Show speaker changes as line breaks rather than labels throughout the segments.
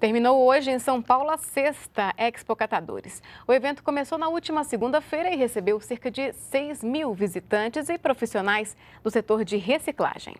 Terminou hoje em São Paulo a sexta Expo Catadores. O evento começou na última segunda-feira e recebeu cerca de 6 mil visitantes e profissionais do setor de reciclagem.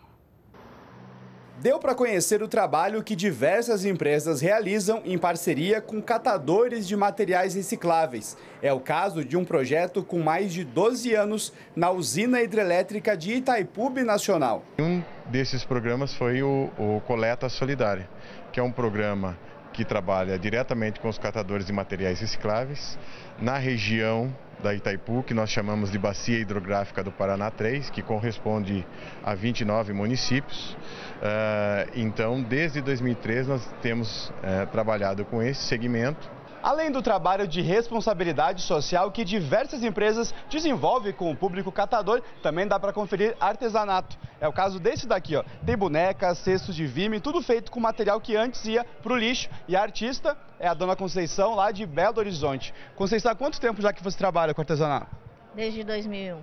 Deu para conhecer o trabalho que diversas empresas realizam em parceria com catadores de materiais recicláveis. É o caso de um projeto com mais de 12 anos na usina hidrelétrica de Itaipu
Nacional. Um desses programas foi o, o Coleta Solidária, que é um programa que trabalha diretamente com os catadores de materiais recicláveis, na região da Itaipu, que nós chamamos de Bacia Hidrográfica do Paraná 3, que corresponde a 29 municípios. Eh, então, desde 2003, nós temos eh, trabalhado com esse segmento Além do trabalho de responsabilidade social
que diversas empresas desenvolvem com o público catador, também dá para conferir artesanato. É o caso desse daqui, ó. Tem bonecas, cestos de vime, tudo feito com material que antes ia para o lixo. E a artista é a dona Conceição, lá de Belo Horizonte. Conceição, há quanto tempo já que você trabalha com artesanato?
Desde 2001.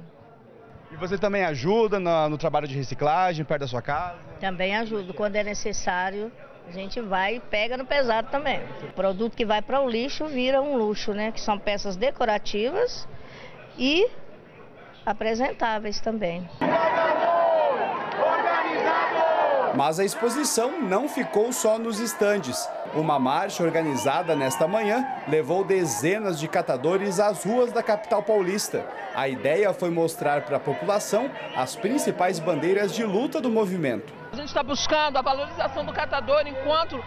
E você também ajuda no, no, trabalho de reciclagem perto da sua casa?
Também ajudo quando é necessário a gente vai e pega no pesado também. O produto que vai para o lixo vira um luxo, né? Que são peças decorativas e apresentáveis também.
Mas a exposição não ficou só nos estandes. Uma marcha organizada nesta manhã levou dezenas de catadores às ruas da capital paulista. A ideia foi mostrar para a população as principais bandeiras de luta do movimento.
A gente está buscando a valorização do catador enquanto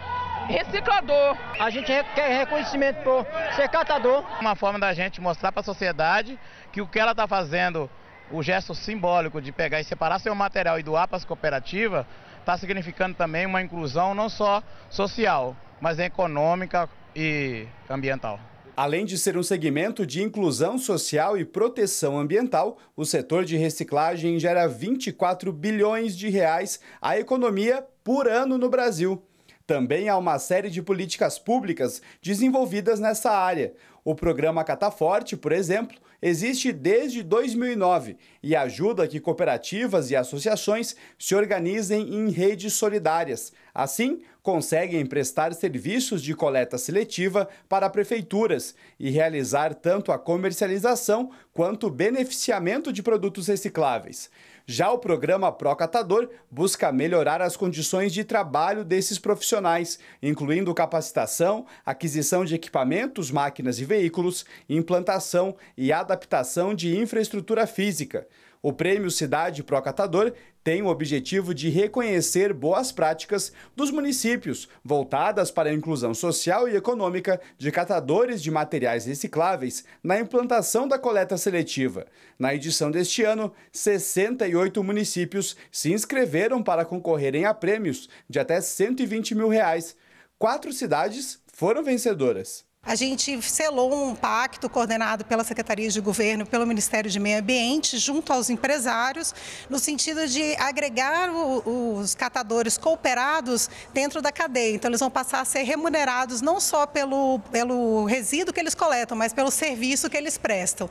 reciclador. A gente quer reconhecimento por ser catador. Uma forma da gente mostrar para a sociedade que o que ela está fazendo, o gesto simbólico de pegar e separar seu material e doar para as cooperativas, está significando também uma inclusão não só social, mas econômica e ambiental. Além de ser um segmento de inclusão social e proteção ambiental, o setor de reciclagem gera 24 bilhões de reais à economia por ano no Brasil. Também há uma série de políticas públicas desenvolvidas nessa área. O programa Cataforte, por exemplo, existe desde 2009 e ajuda que cooperativas e associações se organizem em redes solidárias. Assim, conseguem prestar serviços de coleta seletiva para prefeituras e realizar tanto a comercialização quanto o beneficiamento de produtos recicláveis. Já o programa Pro Catador busca melhorar as condições de trabalho desses profissionais, incluindo capacitação, aquisição de equipamentos, máquinas e veículos, implantação e adaptação de infraestrutura física. O Prêmio Cidade Pro Catador tem o objetivo de reconhecer boas práticas dos municípios voltadas para a inclusão social e econômica de catadores de materiais recicláveis na implantação da coleta seletiva. Na edição deste ano, 68 municípios se inscreveram para concorrerem a prêmios de até 120 mil reais. Quatro cidades foram vencedoras. A gente selou um pacto coordenado pela Secretaria de Governo, pelo Ministério de Meio Ambiente, junto aos empresários, no sentido de agregar o, os catadores cooperados dentro da cadeia. Então, eles vão passar a ser
remunerados não só pelo, pelo resíduo que eles coletam, mas pelo serviço que eles prestam.